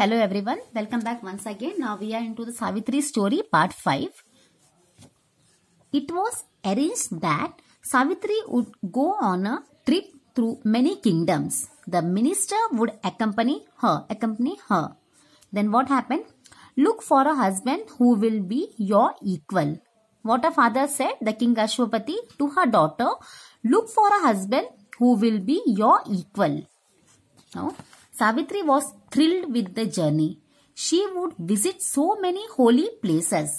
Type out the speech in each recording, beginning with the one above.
Hello everyone, welcome back once again. Now we are into the Savitri story part 5. It was arranged that Savitri would go on a trip through many kingdoms. The minister would accompany her, accompany her. Then what happened? Look for a husband who will be your equal. What a father said, the king Ashwapati to her daughter, look for a husband who will be your equal. Now, Savitri was thrilled with the journey. She would visit so many holy places.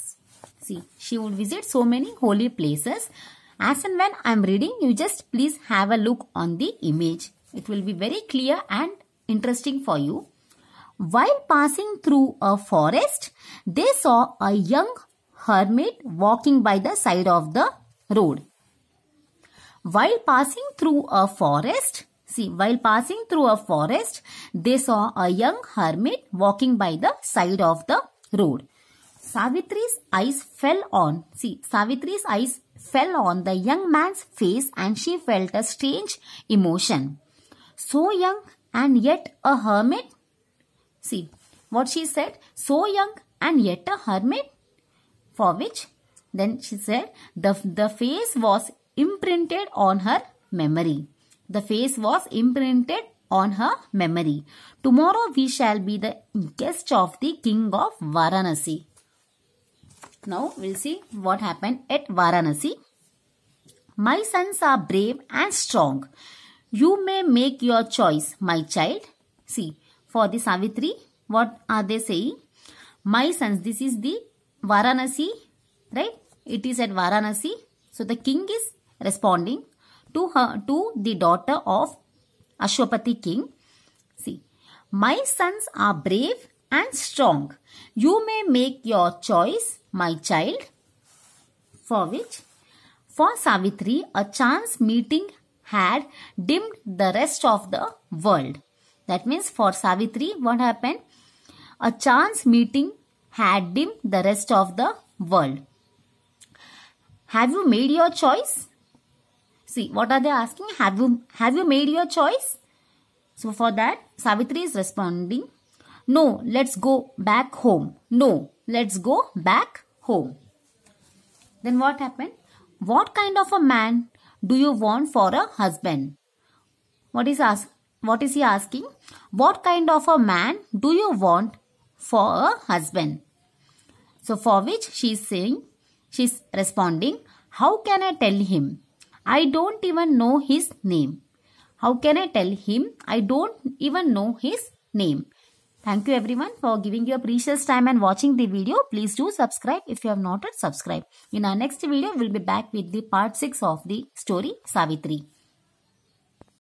See, she would visit so many holy places. As and when I am reading, you just please have a look on the image. It will be very clear and interesting for you. While passing through a forest, they saw a young hermit walking by the side of the road. While passing through a forest, See, while passing through a forest, they saw a young hermit walking by the side of the road. Savitri's eyes fell on, see, Savitri's eyes fell on the young man's face and she felt a strange emotion. So young and yet a hermit? See, what she said, so young and yet a hermit? For which? Then she said, the, the face was imprinted on her memory. The face was imprinted on her memory. Tomorrow we shall be the guest of the king of Varanasi. Now we'll see what happened at Varanasi. My sons are brave and strong. You may make your choice, my child. See, for the Savitri, what are they saying? My sons, this is the Varanasi, right? It is at Varanasi. So the king is responding to her to the daughter of Ashwapati king. See, my sons are brave and strong. You may make your choice, my child. For which? For Savitri, a chance meeting had dimmed the rest of the world. That means for Savitri, what happened? A chance meeting had dimmed the rest of the world. Have you made your choice? See, what are they asking? Have you, have you made your choice? So for that, Savitri is responding, No, let's go back home. No, let's go back home. Then what happened? What kind of a man do you want for a husband? What is ask, What is he asking? What kind of a man do you want for a husband? So for which she is saying, she is responding, how can I tell him? I don't even know his name. How can I tell him? I don't even know his name. Thank you everyone for giving your precious time and watching the video. Please do subscribe if you have not yet subscribed. In our next video, we'll be back with the part 6 of the story Savitri.